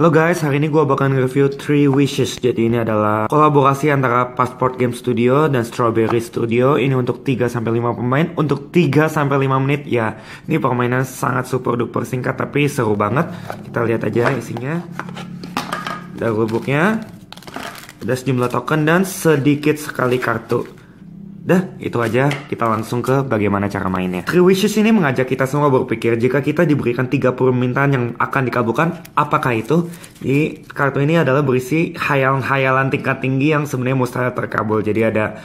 Halo guys, hari ini gue bakal review Three Wishes Jadi ini adalah kolaborasi antara Passport Game Studio dan Strawberry Studio Ini untuk 3-5 pemain, untuk 3-5 menit ya Ini permainan sangat super duper singkat tapi seru banget Kita lihat aja isinya Ada rubuknya Ada sejumlah token dan sedikit sekali kartu Dah, itu aja. Kita langsung ke bagaimana cara mainnya. Three Wishes ini mengajak kita semua berpikir jika kita diberikan tiga permintaan yang akan dikabulkan, apakah itu? di kartu ini adalah berisi hayalan-hayalan tingkat tinggi yang sebenarnya mustahil terkabul. Jadi ada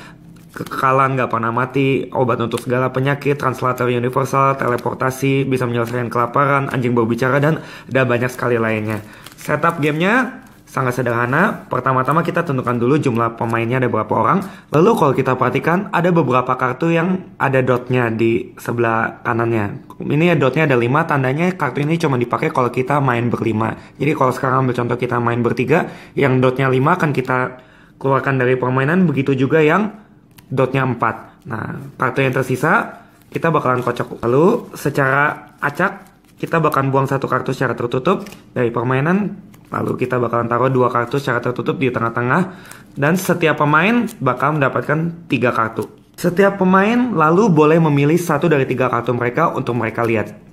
kekekalan, gak pernah mati, obat untuk segala penyakit, translator universal, teleportasi, bisa menyelesaikan kelaparan, anjing berbicara, dan ada banyak sekali lainnya. Setup gamenya sangat sederhana. Pertama-tama kita tentukan dulu jumlah pemainnya ada berapa orang. Lalu kalau kita perhatikan ada beberapa kartu yang ada dotnya di sebelah kanannya. Ini dotnya ada 5, tandanya kartu ini cuma dipakai kalau kita main berlima. Jadi kalau sekarang ambil contoh kita main bertiga, yang dotnya 5 akan kita keluarkan dari permainan, begitu juga yang dotnya 4. Nah, kartu yang tersisa kita bakalan kocok. Lalu secara acak kita bakalan buang satu kartu secara tertutup dari permainan Lalu kita bakalan taruh dua kartu secara tertutup di tengah-tengah dan setiap pemain bakal mendapatkan tiga kartu. Setiap pemain lalu boleh memilih satu dari tiga kartu mereka untuk mereka lihat.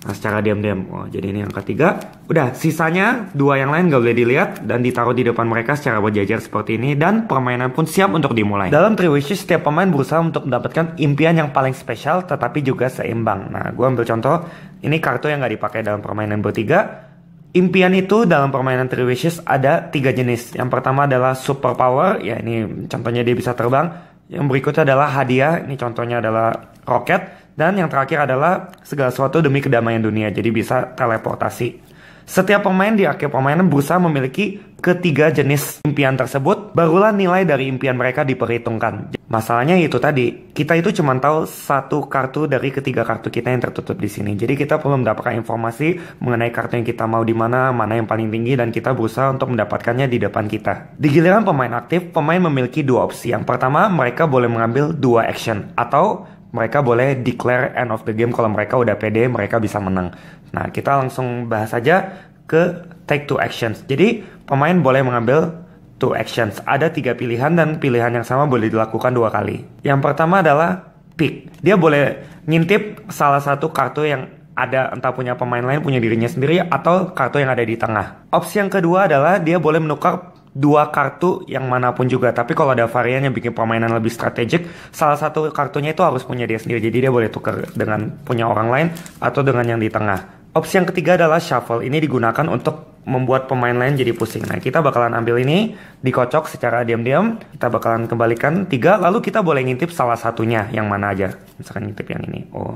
Nah, secara diam-diam. Oh, jadi ini yang ketiga. Udah, sisanya dua yang lain gak boleh dilihat dan ditaruh di depan mereka secara berjajar seperti ini dan permainan pun siap untuk dimulai. Dalam Three Wishes, setiap pemain berusaha untuk mendapatkan impian yang paling spesial tetapi juga seimbang. Nah, gue ambil contoh, ini kartu yang gak dipakai dalam permainan bertiga, Impian itu dalam permainan Three Wishes ada tiga jenis. Yang pertama adalah superpower, ya ini contohnya dia bisa terbang. Yang berikutnya adalah hadiah, ini contohnya adalah roket. Dan yang terakhir adalah segala sesuatu demi kedamaian dunia, jadi bisa teleportasi. Setiap pemain di akhir permainan berusaha memiliki ketiga jenis impian tersebut, barulah nilai dari impian mereka diperhitungkan. Masalahnya itu tadi, kita itu cuma tahu satu kartu dari ketiga kartu kita yang tertutup di sini. Jadi kita perlu mendapatkan informasi mengenai kartu yang kita mau di mana, mana yang paling tinggi, dan kita berusaha untuk mendapatkannya di depan kita. Di giliran pemain aktif, pemain memiliki dua opsi. Yang pertama, mereka boleh mengambil dua action, atau mereka boleh declare end of the game kalau mereka udah pede mereka bisa menang. Nah, kita langsung bahas aja ke take two actions. Jadi, pemain boleh mengambil two actions. Ada tiga pilihan dan pilihan yang sama boleh dilakukan dua kali. Yang pertama adalah pick. Dia boleh ngintip salah satu kartu yang ada entah punya pemain lain, punya dirinya sendiri, atau kartu yang ada di tengah. Opsi yang kedua adalah dia boleh menukar dua kartu yang manapun juga tapi kalau ada varian yang bikin permainan lebih strategik salah satu kartunya itu harus punya dia sendiri jadi dia boleh tukar dengan punya orang lain atau dengan yang di tengah opsi yang ketiga adalah shuffle ini digunakan untuk membuat pemain lain jadi pusing nah kita bakalan ambil ini dikocok secara diam-diam kita bakalan kembalikan tiga lalu kita boleh ngintip salah satunya yang mana aja misalkan ngintip yang ini oh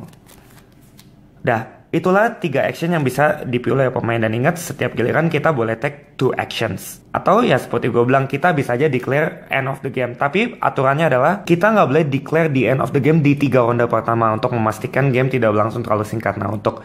dah Itulah tiga action yang bisa dipilih oleh pemain dan ingat setiap giliran kita boleh take two actions. Atau ya seperti gue bilang kita bisa aja declare end of the game. Tapi aturannya adalah kita nggak boleh declare di end of the game di tiga ronde pertama untuk memastikan game tidak berlangsung terlalu singkat. Nah untuk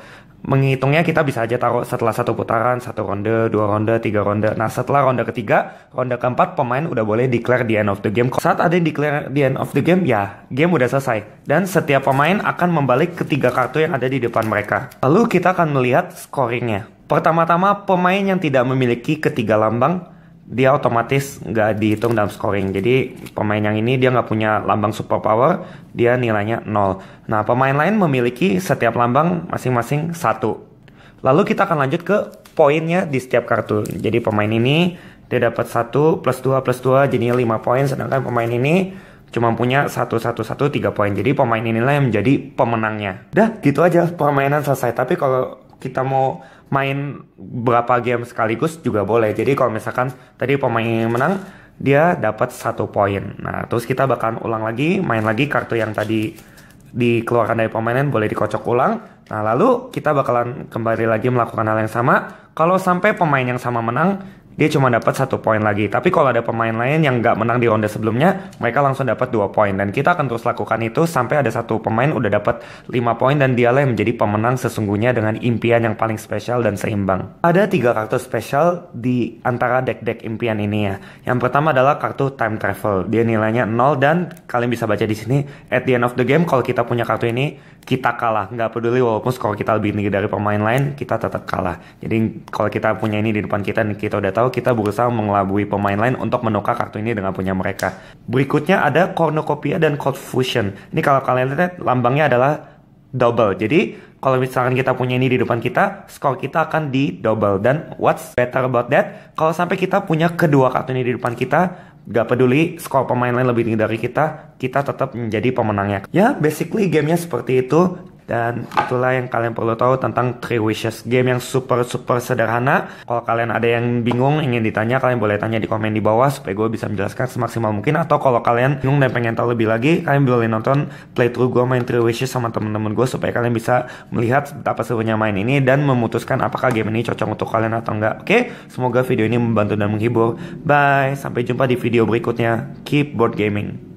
menghitungnya kita bisa aja taruh setelah satu putaran, satu ronde, dua ronde, tiga ronde. Nah setelah ronde ketiga, ronde keempat pemain udah boleh declare di end of the game. Saat ada yang declare di end of the game, ya game udah selesai. Dan setiap pemain akan membalik ketiga kartu yang ada di depan mereka. Lalu kita akan melihat scoringnya. Pertama-tama pemain yang tidak memiliki ketiga lambang dia otomatis nggak dihitung dalam scoring. Jadi pemain yang ini dia nggak punya lambang super power, dia nilainya 0. Nah pemain lain memiliki setiap lambang masing-masing satu. Lalu kita akan lanjut ke poinnya di setiap kartu. Jadi pemain ini dia dapat 1 plus 2 plus 2 jadinya lima poin, sedangkan pemain ini cuma punya 1 1 1 3 poin. Jadi pemain inilah yang menjadi pemenangnya. Dah gitu aja permainan selesai. Tapi kalau kita mau main berapa game sekaligus juga boleh. Jadi kalau misalkan tadi pemain yang menang dia dapat satu poin. Nah terus kita bakalan ulang lagi, main lagi kartu yang tadi dikeluarkan dari pemainan boleh dikocok ulang. Nah lalu kita bakalan kembali lagi melakukan hal yang sama. Kalau sampai pemain yang sama menang, dia cuma dapat satu poin lagi. Tapi kalau ada pemain lain yang nggak menang di ronde sebelumnya, mereka langsung dapat dua poin. Dan kita akan terus lakukan itu sampai ada satu pemain udah dapat lima poin dan dialah yang menjadi pemenang sesungguhnya dengan impian yang paling spesial dan seimbang. Ada tiga kartu spesial di antara deck-deck impian ini ya. Yang pertama adalah kartu time travel. Dia nilainya 0 dan kalian bisa baca di sini at the end of the game kalau kita punya kartu ini kita kalah nggak peduli walaupun skor kita lebih tinggi dari pemain lain kita tetap kalah jadi kalau kita punya ini di depan kita kita udah tahu kita berusaha mengelabui pemain lain untuk menukar kartu ini dengan punya mereka berikutnya ada cornucopia dan cold fusion ini kalau kalian lihat lambangnya adalah double jadi kalau misalkan kita punya ini di depan kita skor kita akan di double dan what's better about that kalau sampai kita punya kedua kartu ini di depan kita Gak peduli skor pemain lain lebih tinggi dari kita, kita tetap menjadi pemenangnya. Ya, basically gamenya seperti itu. Dan itulah yang kalian perlu tahu tentang Three Wishes. Game yang super super sederhana. Kalau kalian ada yang bingung ingin ditanya, kalian boleh tanya di komen di bawah supaya gue bisa menjelaskan semaksimal mungkin. Atau kalau kalian bingung dan pengen tahu lebih lagi, kalian boleh nonton playthrough gue main Three Wishes sama temen-temen gue supaya kalian bisa melihat apa sebenarnya main ini dan memutuskan apakah game ini cocok untuk kalian atau enggak. Oke, semoga video ini membantu dan menghibur. Bye, sampai jumpa di video berikutnya. Keep board gaming.